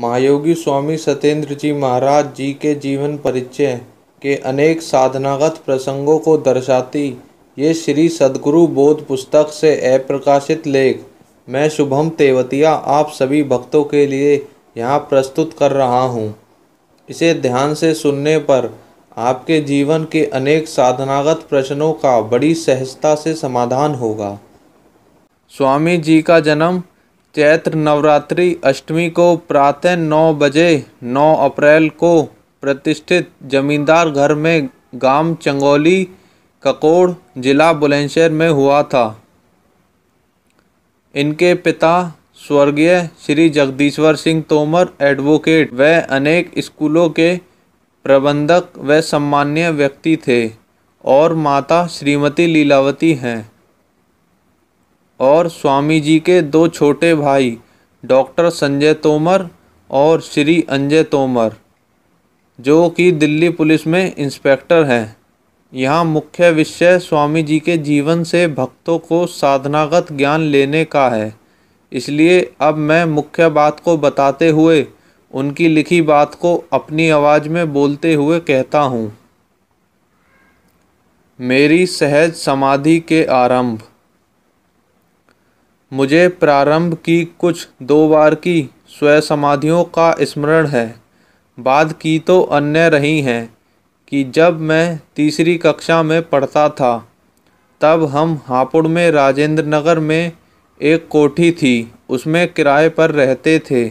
महायोगी स्वामी सत्येंद्र जी महाराज जी के जीवन परिचय के अनेक साधनागत प्रसंगों को दर्शाती ये श्री सदगुरु बोध पुस्तक से अप्रकाशित लेख मैं शुभम तेवतिया आप सभी भक्तों के लिए यहाँ प्रस्तुत कर रहा हूँ इसे ध्यान से सुनने पर आपके जीवन के अनेक साधनागत प्रश्नों का बड़ी सहजता से समाधान होगा स्वामी जी का जन्म चैत्र नवरात्रि अष्टमी को प्रातः नौ बजे नौ अप्रैल को प्रतिष्ठित जमींदार घर में गांव चंगोली ककोड़ जिला बुलंदशहर में हुआ था इनके पिता स्वर्गीय श्री जगदीश्वर सिंह तोमर एडवोकेट व अनेक स्कूलों के प्रबंधक व सम्मान्य व्यक्ति थे और माता श्रीमती लीलावती हैं और स्वामी जी के दो छोटे भाई डॉक्टर संजय तोमर और श्री अंजय तोमर जो कि दिल्ली पुलिस में इंस्पेक्टर हैं यहाँ मुख्य विषय स्वामी जी के जीवन से भक्तों को साधनागत ज्ञान लेने का है इसलिए अब मैं मुख्य बात को बताते हुए उनकी लिखी बात को अपनी आवाज़ में बोलते हुए कहता हूँ मेरी सहज समाधि के आरंभ मुझे प्रारंभ की कुछ दो बार की समाधियों का स्मरण है बाद की तो अन्य रही हैं कि जब मैं तीसरी कक्षा में पढ़ता था तब हम हापुड़ में राजेंद्र नगर में एक कोठी थी उसमें किराए पर रहते थे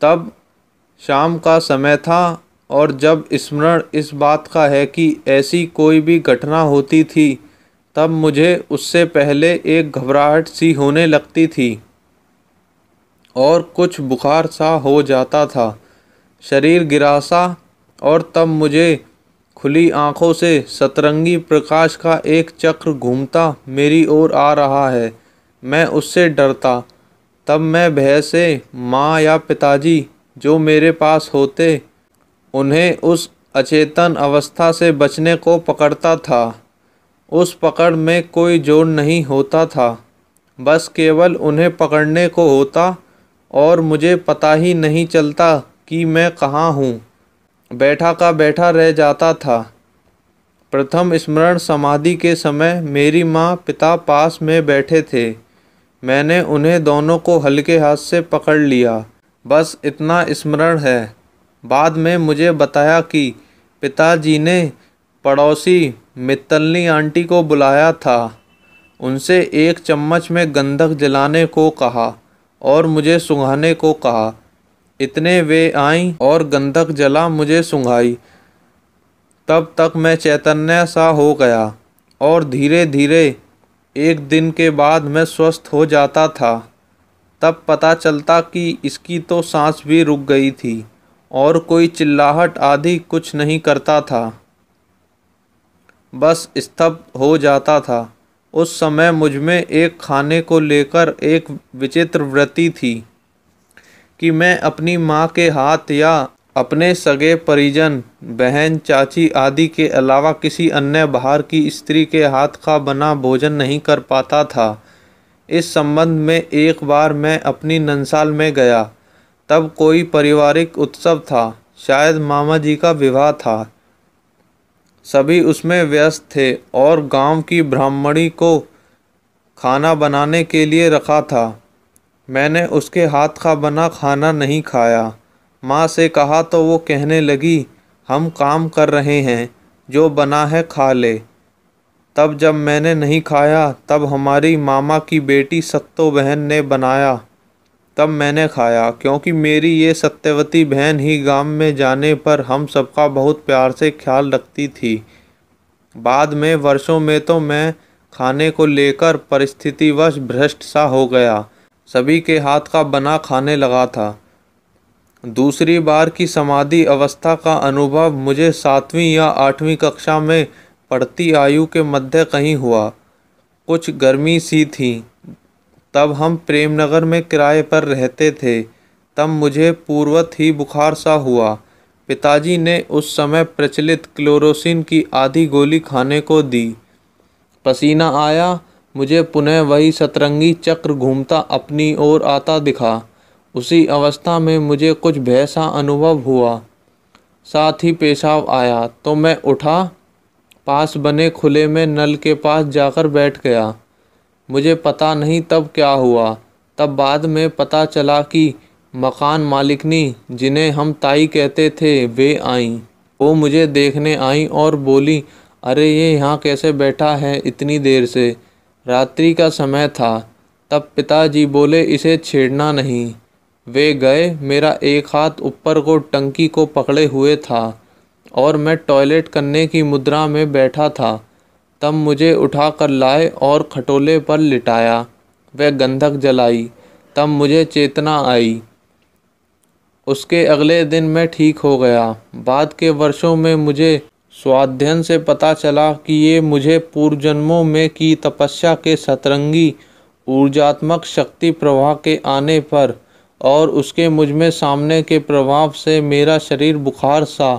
तब शाम का समय था और जब स्मरण इस बात का है कि ऐसी कोई भी घटना होती थी तब मुझे उससे पहले एक घबराहट सी होने लगती थी और कुछ बुखार सा हो जाता था शरीर गिरासा और तब मुझे खुली आँखों से सतरंगी प्रकाश का एक चक्र घूमता मेरी ओर आ रहा है मैं उससे डरता तब मैं भय से माँ या पिताजी जो मेरे पास होते उन्हें उस अचेतन अवस्था से बचने को पकड़ता था उस पकड़ में कोई जोर नहीं होता था बस केवल उन्हें पकड़ने को होता और मुझे पता ही नहीं चलता कि मैं कहाँ हूँ बैठा का बैठा रह जाता था प्रथम स्मरण समाधि के समय मेरी माँ पिता पास में बैठे थे मैंने उन्हें दोनों को हल्के हाथ से पकड़ लिया बस इतना स्मरण है बाद में मुझे बताया कि पिताजी ने पड़ोसी मित्तलनी आंटी को बुलाया था उनसे एक चम्मच में गंधक जलाने को कहा और मुझे सुंघाने को कहा इतने वे आई और गंधक जला मुझे सुंघाई तब तक मैं चैतन्य सा हो गया और धीरे धीरे एक दिन के बाद मैं स्वस्थ हो जाता था तब पता चलता कि इसकी तो सांस भी रुक गई थी और कोई चिल्लाहट आदि कुछ नहीं करता था बस स्तब्ध हो जाता था उस समय मुझ में एक खाने को लेकर एक विचित्र वृत्ति थी कि मैं अपनी माँ के हाथ या अपने सगे परिजन बहन चाची आदि के अलावा किसी अन्य बाहर की स्त्री के हाथ का बना भोजन नहीं कर पाता था इस संबंध में एक बार मैं अपनी नंसाल में गया तब कोई पारिवारिक उत्सव था शायद मामा जी का विवाह था सभी उसमें व्यस्त थे और गांव की ब्राह्मणी को खाना बनाने के लिए रखा था मैंने उसके हाथ का बना खाना नहीं खाया माँ से कहा तो वो कहने लगी हम काम कर रहे हैं जो बना है खा ले तब जब मैंने नहीं खाया तब हमारी मामा की बेटी सत्तो बहन ने बनाया तब मैंने खाया क्योंकि मेरी ये सत्यवती बहन ही गांव में जाने पर हम सबका बहुत प्यार से ख्याल रखती थी बाद में वर्षों में तो मैं खाने को लेकर परिस्थितिवश भ्रष्ट सा हो गया सभी के हाथ का बना खाने लगा था दूसरी बार की समाधि अवस्था का अनुभव मुझे सातवीं या आठवीं कक्षा में पढ़ती आयु के मध्य कहीं हुआ कुछ गर्मी सी थी तब हम प्रेमनगर में किराए पर रहते थे तब मुझे पूर्वत ही बुखार सा हुआ पिताजी ने उस समय प्रचलित क्लोरोसिन की आधी गोली खाने को दी पसीना आया मुझे पुनः वही सतरंगी चक्र घूमता अपनी ओर आता दिखा उसी अवस्था में मुझे कुछ भय सा अनुभव हुआ साथ ही पेशाब आया तो मैं उठा पास बने खुले में नल के पास जाकर बैठ गया मुझे पता नहीं तब क्या हुआ तब बाद में पता चला कि मकान मालिकनी जिन्हें हम ताई कहते थे वे आईं वो मुझे देखने आईं और बोली अरे ये यहाँ कैसे बैठा है इतनी देर से रात्रि का समय था तब पिताजी बोले इसे छेड़ना नहीं वे गए मेरा एक हाथ ऊपर को टंकी को पकड़े हुए था और मैं टॉयलेट करने की मुद्रा में बैठा था तब मुझे उठा कर लाए और खटोले पर लिटाया वह गंधक जलाई तब मुझे चेतना आई उसके अगले दिन मैं ठीक हो गया बाद के वर्षों में मुझे स्वाध्ययन से पता चला कि ये मुझे पूर्वजन्मों में की तपस्या के सतरंगी ऊर्जात्मक शक्ति प्रवाह के आने पर और उसके मुझ में सामने के प्रभाव से मेरा शरीर बुखार सा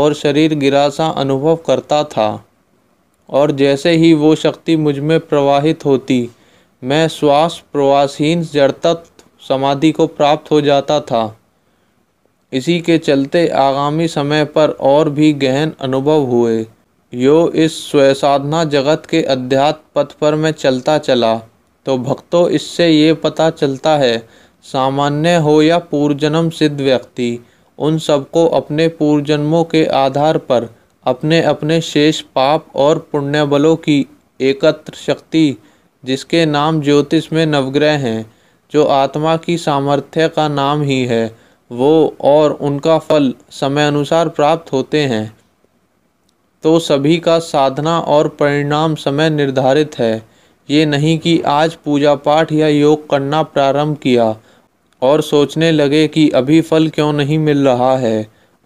और शरीर गिरा सा अनुभव करता था और जैसे ही वो शक्ति मुझ में प्रवाहित होती मैं श्वास प्रवासहीन जड़तत्व समाधि को प्राप्त हो जाता था इसी के चलते आगामी समय पर और भी गहन अनुभव हुए यो इस स्वयसाधना जगत के अध्यात्म पथ पर मैं चलता चला तो भक्तों इससे ये पता चलता है सामान्य हो या पूर्वजन्म सिद्ध व्यक्ति उन सबको अपने पूर्वजन्मों के आधार पर अपने अपने शेष पाप और पुण्य बलों की एकत्र शक्ति जिसके नाम ज्योतिष में नवग्रह हैं जो आत्मा की सामर्थ्य का नाम ही है वो और उनका फल समय अनुसार प्राप्त होते हैं तो सभी का साधना और परिणाम समय निर्धारित है ये नहीं कि आज पूजा पाठ या योग करना प्रारंभ किया और सोचने लगे कि अभी फल क्यों नहीं मिल रहा है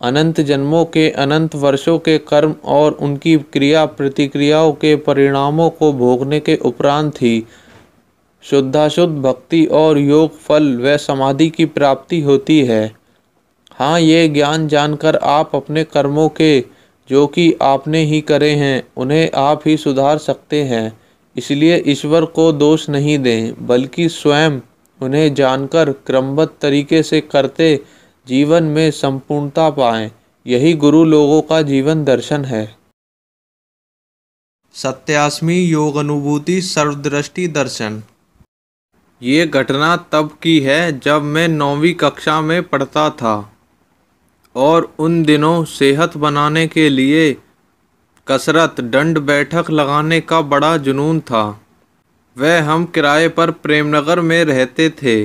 अनंत जन्मों के अनंत वर्षों के कर्म और उनकी क्रिया प्रतिक्रियाओं के परिणामों को भोगने के उपरांत ही शुद्धाशुद्ध भक्ति और योग फल व समाधि की प्राप्ति होती है हाँ ये ज्ञान जानकर आप अपने कर्मों के जो कि आपने ही करे हैं उन्हें आप ही सुधार सकते हैं इसलिए ईश्वर को दोष नहीं दें बल्कि स्वयं उन्हें जानकर क्रमबद्ध तरीके से करते जीवन में संपूर्णता पाएं यही गुरु लोगों का जीवन दर्शन है सत्यासमी योग अनुभूति सर्वदृष्टि दर्शन ये घटना तब की है जब मैं नौवीं कक्षा में पढ़ता था और उन दिनों सेहत बनाने के लिए कसरत दंड बैठक लगाने का बड़ा जुनून था वह हम किराए पर प्रेमनगर में रहते थे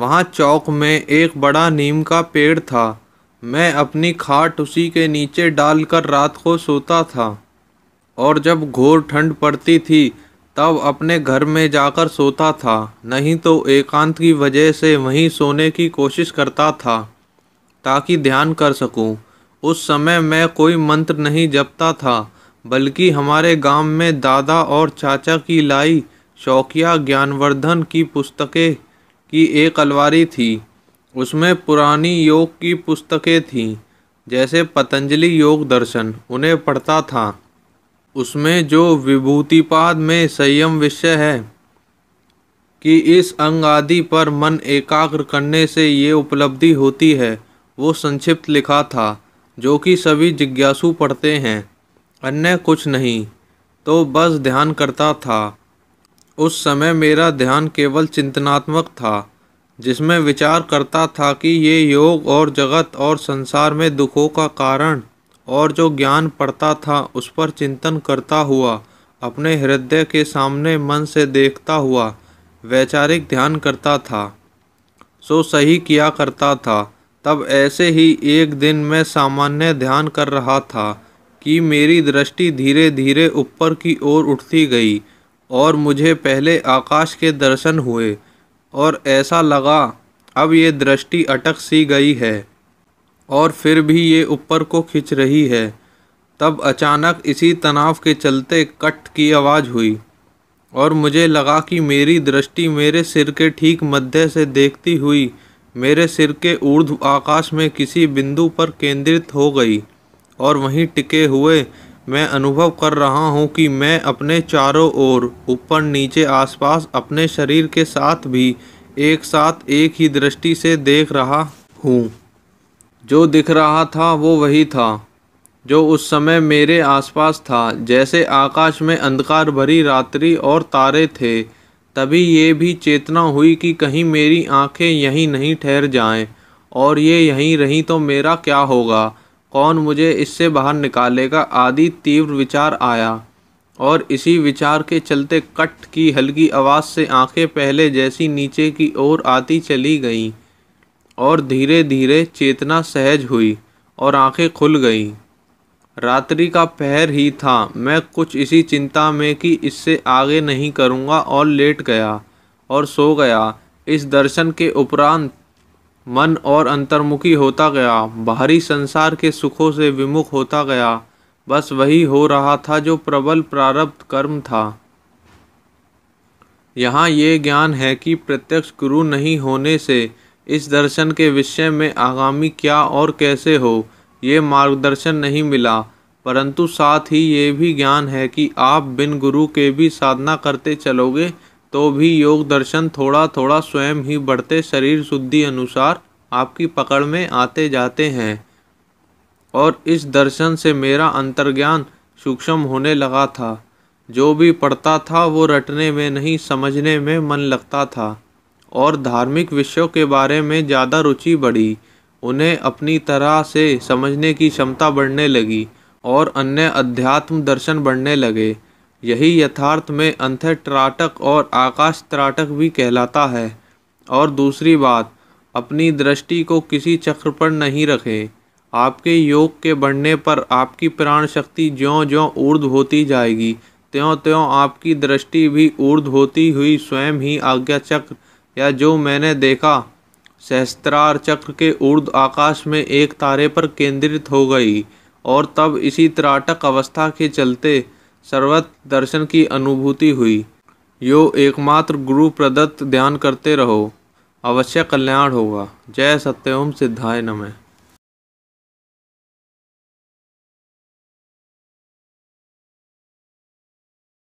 वहाँ चौक में एक बड़ा नीम का पेड़ था मैं अपनी खाट उसी के नीचे डालकर रात को सोता था और जब घोर ठंड पड़ती थी तब अपने घर में जाकर सोता था नहीं तो एकांत की वजह से वहीं सोने की कोशिश करता था ताकि ध्यान कर सकूं। उस समय मैं कोई मंत्र नहीं जपता था बल्कि हमारे गांव में दादा और चाचा की लाई शौकिया ज्ञानवर्धन की पुस्तकें की एक अलवारी थी उसमें पुरानी योग की पुस्तकें थीं जैसे पतंजलि योग दर्शन उन्हें पढ़ता था उसमें जो विभूतिपाद में संयम विषय है कि इस अंग आदि पर मन एकाग्र करने से ये उपलब्धि होती है वो संक्षिप्त लिखा था जो कि सभी जिज्ञासु पढ़ते हैं अन्य कुछ नहीं तो बस ध्यान करता था उस समय मेरा ध्यान केवल चिंतनात्मक था जिसमें विचार करता था कि ये योग और जगत और संसार में दुखों का कारण और जो ज्ञान पढ़ता था उस पर चिंतन करता हुआ अपने हृदय के सामने मन से देखता हुआ वैचारिक ध्यान करता था सो सही किया करता था तब ऐसे ही एक दिन मैं सामान्य ध्यान कर रहा था कि मेरी दृष्टि धीरे धीरे ऊपर की ओर उठती गई और मुझे पहले आकाश के दर्शन हुए और ऐसा लगा अब ये दृष्टि अटक सी गई है और फिर भी ये ऊपर को खिंच रही है तब अचानक इसी तनाव के चलते कट की आवाज़ हुई और मुझे लगा कि मेरी दृष्टि मेरे सिर के ठीक मध्य से देखती हुई मेरे सिर के ऊर्ध आकाश में किसी बिंदु पर केंद्रित हो गई और वहीं टिके हुए मैं अनुभव कर रहा हूँ कि मैं अपने चारों ओर ऊपर नीचे आसपास अपने शरीर के साथ भी एक साथ एक ही दृष्टि से देख रहा हूँ जो दिख रहा था वो वही था जो उस समय मेरे आसपास था जैसे आकाश में अंधकार भरी रात्रि और तारे थे तभी ये भी चेतना हुई कि कहीं मेरी आंखें यहीं नहीं ठहर जाएं और ये यहीं रहीं तो मेरा क्या होगा कौन मुझे इससे बाहर निकालेगा आदि तीव्र विचार आया और इसी विचार के चलते कट की हल्की आवाज़ से आंखें पहले जैसी नीचे की ओर आती चली गईं और धीरे धीरे चेतना सहज हुई और आंखें खुल गईं रात्रि का पहर ही था मैं कुछ इसी चिंता में कि इससे आगे नहीं करूँगा और लेट गया और सो गया इस दर्शन के उपरांत मन और अंतर्मुखी होता गया बाहरी संसार के सुखों से विमुख होता गया बस वही हो रहा था जो प्रबल प्रारब्ध कर्म था यहाँ ये ज्ञान है कि प्रत्यक्ष गुरु नहीं होने से इस दर्शन के विषय में आगामी क्या और कैसे हो ये मार्गदर्शन नहीं मिला परंतु साथ ही ये भी ज्ञान है कि आप बिन गुरु के भी साधना करते चलोगे तो भी योग दर्शन थोड़ा थोड़ा स्वयं ही बढ़ते शरीर शुद्धि अनुसार आपकी पकड़ में आते जाते हैं और इस दर्शन से मेरा अंतर्ज्ञान सूक्ष्म होने लगा था जो भी पढ़ता था वो रटने में नहीं समझने में मन लगता था और धार्मिक विषयों के बारे में ज़्यादा रुचि बढ़ी उन्हें अपनी तरह से समझने की क्षमता बढ़ने लगी और अन्य अध्यात्म दर्शन बढ़ने लगे यही यथार्थ में अंथ त्राटक और आकाश त्राटक भी कहलाता है और दूसरी बात अपनी दृष्टि को किसी चक्र पर नहीं रखें आपके योग के बढ़ने पर आपकी प्राण शक्ति ज्यों ज्यों ऊर्ध होती जाएगी त्यों त्यों आपकी दृष्टि भी ऊर्ध होती हुई स्वयं ही आज्ञा चक्र या जो मैंने देखा सहस्त्रार चक्र के ऊर्ध आकाश में एक तारे पर केंद्रित हो गई और तब इसी त्राटक अवस्था के चलते सर्वत दर्शन की अनुभूति हुई यो एकमात्र गुरु प्रदत्त ध्यान करते रहो अवश्य कल्याण होगा जय सत्यम सिद्धाय नमः